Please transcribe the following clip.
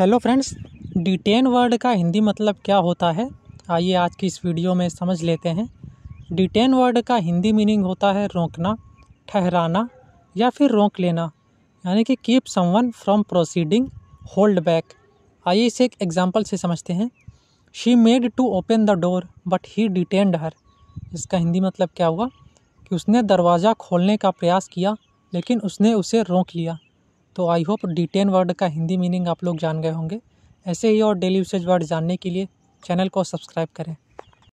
hello friends detain word का हिंदी मतलब क्या होता है आइए आज की इस वीडियो में समझ लेते हैं डिटेन वर्ड का हिंदी मीनिंग होता है रोकना ठहराना या फिर रोक लेना यानी कि keep someone from proceeding hold back आइए इसे एक एग्जाम्पल से समझते हैं she made to open the door but he detained her इसका हिंदी मतलब क्या हुआ कि उसने दरवाज़ा खोलने का प्रयास किया लेकिन उसने उसे रोक लिया तो आई होप डिटेन वर्ड का हिंदी मीनिंग आप लोग जान गए होंगे ऐसे ही और डेली यूसेज वर्ड जानने के लिए चैनल को सब्सक्राइब करें